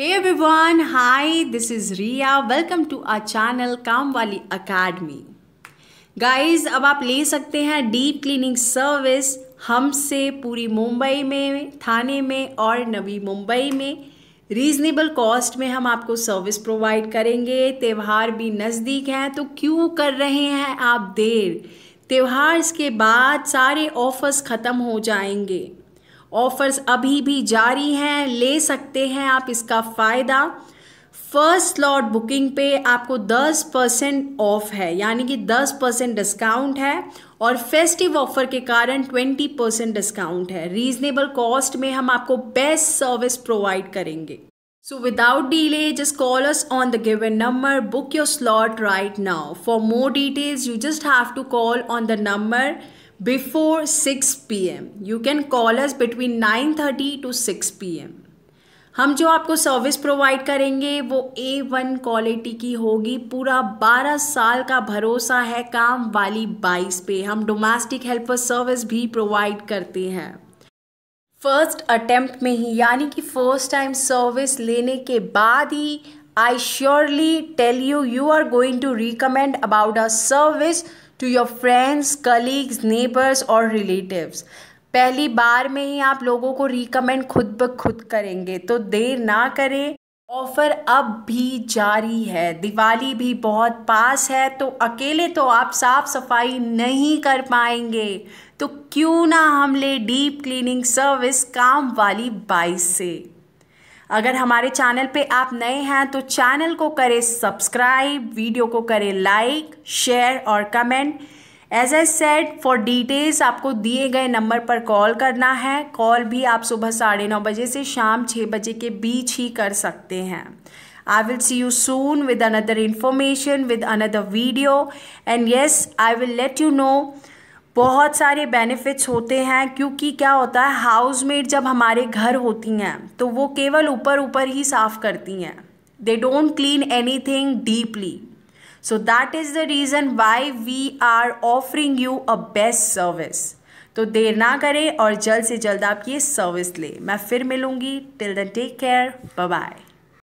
Hey everyone, hi, this is Ria. Welcome to our channel Kamwali Academy. Guys, अब आप ले सकते हैं डीप क्लीनिंग सर्विस हमसे पूरी मुंबई में थाने में और नवी मुंबई में रीजनेबल कॉस्ट में हम आपको सर्विस प्रोवाइड करेंगे त्यौहार भी नज़दीक हैं तो क्यों कर रहे हैं आप देर त्यौहार के बाद सारे ऑफर्स ख़त्म हो जाएंगे ऑफर्स अभी भी जारी हैं ले सकते हैं आप इसका फ़ायदा फर्स्ट स्लॉट बुकिंग पे आपको 10 परसेंट ऑफ है यानी कि 10 परसेंट डिस्काउंट है और फेस्टिव ऑफर के कारण 20 परसेंट डिस्काउंट है रीजनेबल कॉस्ट में हम आपको बेस्ट सर्विस प्रोवाइड करेंगे so without delay just call us on the given number book your slot right now for more details you just have to call on the number before 6 pm. You can call us between 9:30 to 6 pm. हम जो आपको service provide करेंगे वो ए one quality की होगी पूरा 12 साल का भरोसा है काम वाली बाइस पे हम डोमेस्टिक हेल्पर सर्विस भी प्रोवाइड करते हैं फर्स्ट अटेम्प्ट में ही यानी कि फर्स्ट टाइम सर्विस लेने के बाद ही I surely tell you, you are going to recommend about our service to your friends, colleagues, neighbors or relatives. पहली बार में ही आप लोगों को रिकमेंड खुद ब खुद करेंगे तो देर ना करें ऑफ़र अब भी जारी है दिवाली भी बहुत पास है तो अकेले तो आप साफ़ सफाई नहीं कर पाएंगे तो क्यों ना हम ले डीप क्लीनिंग सर्विस काम वाली बाइस से अगर हमारे चैनल पे आप नए हैं तो चैनल को करें सब्सक्राइब वीडियो को करें लाइक शेयर और comment as a set for details आपको दिए गए नंबर पर कॉल करना है कॉल भी आप सुबह साढ़े नौ बजे से शाम छः बजे के बीच ही कर सकते हैं I will see you soon with another information with another video and yes I will let you know बहुत सारे बेनिफिट्स होते हैं क्योंकि क्या होता है हाउस मेड जब हमारे घर होती हैं तो वो केवल ऊपर ऊपर ही साफ़ करती हैं they don't clean anything deeply so that is the reason why we are offering you a best service तो देर ना करें और जल्द से जल्द आप ये सर्विस लें मैं फिर मिलूंगी till the take care bye